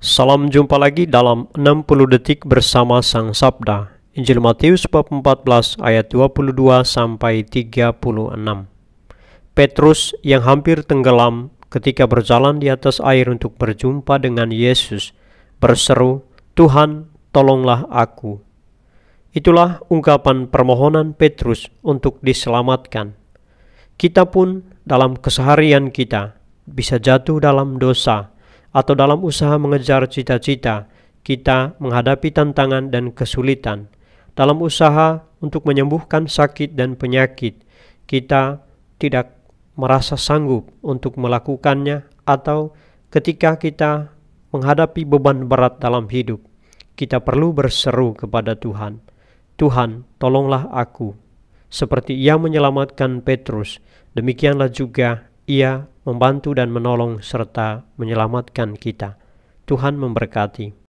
Salam jumpa lagi dalam 60 detik bersama Sang Sabda. Injil Matius 14 ayat 22 sampai 36. Petrus yang hampir tenggelam ketika berjalan di atas air untuk berjumpa dengan Yesus berseru, "Tuhan, tolonglah aku." Itulah ungkapan permohonan Petrus untuk diselamatkan. Kita pun dalam keseharian kita bisa jatuh dalam dosa atau dalam usaha mengejar cita-cita, kita menghadapi tantangan dan kesulitan. Dalam usaha untuk menyembuhkan sakit dan penyakit, kita tidak merasa sanggup untuk melakukannya, atau ketika kita menghadapi beban berat dalam hidup, kita perlu berseru kepada Tuhan. Tuhan, tolonglah aku. Seperti ia menyelamatkan Petrus, demikianlah juga ia membantu dan menolong serta menyelamatkan kita. Tuhan memberkati.